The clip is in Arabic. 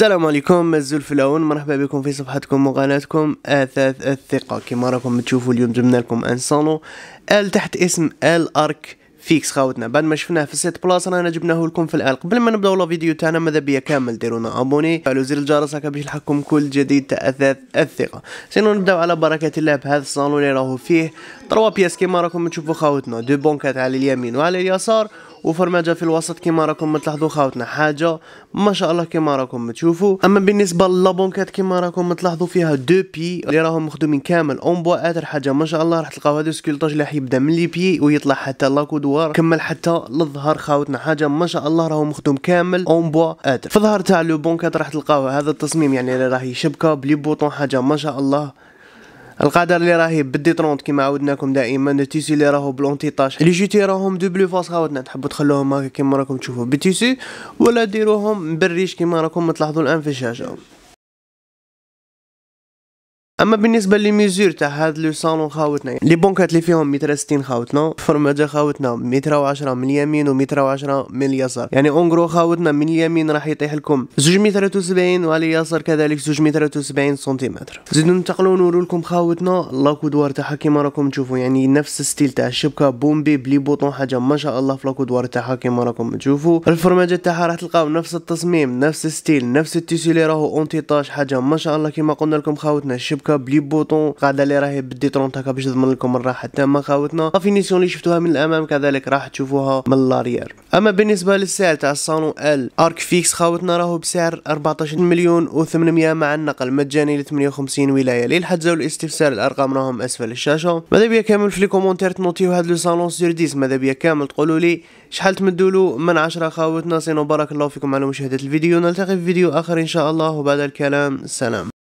السلام عليكم الاول مرحبا بكم في صفحتكم وقناتكم اثاث الثقه كما راكم تشوفوا اليوم جبنا لكم ان صالون ال تحت اسم ال ارك فيكس خاوتنا بعد ما شفناه في السيت بلاس رانا جبناه لكم في الال قبل ما نبداو لا فيديو تاعنا ماذا بيا كامل ديرونا ابوني فعلوا زر الجرس هكا باش يلحقكم كل جديد تاع اثاث الثقه سينو نبداو على بركه الله بهذا الصالون اللي راهو فيه تروا بياس كيما راكم تشوفوا خاوتنا دو بونكات على اليمين وعلى اليسار وفرماجه في الوسط كما راكم تلاحظوا خاوتنا حاجه ما شاء الله كما راكم تشوفوا اما بالنسبه للابونكات كما راكم تلاحظوا فيها دو بي اللي راهم مخدومين كامل اون بوا اثر حاجه ما شاء الله راح تلقاو هذا السكولتاج اللي راح يبدا من لي بي ويطلع حتى لاكودوار كمل حتى للظهر خاوتنا حاجه ما شاء الله راهو مخدوم كامل اون بوا اثر في الظهر تاع لو بونكات راح تلقاو هذا التصميم يعني اللي راهي شبكه بلي بوطون حاجه ما شاء الله القدر اللي راهي بدي ترونت كيما عودناكم دائما التيسي اللي راهو بلونتي طاش لي جيتي راهم دو بلو فاس خاوتنا تحبوا تخلوهم هكا كيما راكم تشوفوا بالتيسي ولا ديروهم بالريش كيما راكم تلاحظوا الان في الشاشه اما بالنسبه لي ميزور تاع هاد لو صالون خاوتنا يعني لي بونكات اللي فيهم متر 60 خاوتنا فرماجه خاوتنا متر وعشرة من اليمين ومتر وعشرة من اليسار يعني اونغرو خاوتنا من اليمين راح يطيح لكم زوج متر وسبعين وعلى اليسار كذلك زوج متر وسبعين سنتيمتر زيدو ننتقلو نورو لكم خاوتنا لاكو تاعها كيما راكم تشوفوا يعني نفس الستيل تاع الشبكه بومبي بلي بوطون حاجه ما شاء الله في لاكودوار تاعها كيما راكم تشوفوا الفرماجه تاعها راح تلقاو نفس التصميم نفس الستيل نفس التيسيو اللي راهو طاش حاجه ما شاء الله كيما قلنا لكم خاوتنا الشبكه كاب بلي بوطون قاعده اللي راهي بدي 30 هكا باش نضمن لكم الراحه التامه خاوتنا لافينيسيون اللي شفتوها من الامام كذلك راح تشوفوها من الاريير اما بالنسبه للسعر تاع الصانو ال ارك فيكس خاوتنا راهو بسعر 14 مليون و800 مع النقل مجاني ل 58 ولايه للحجز والاستفسار الارقام راهم اسفل الشاشه ماذا بيا كامل في لي كومونتير تنوتيو هاد لو صالون سير 10 ماذا بيا كامل تقولوا لي شحال تمدولو من عشرة خاوتنا سينو بارك الله فيكم على مشاهده الفيديو نلتقي في فيديو اخر ان شاء الله وبعد الكلام سلام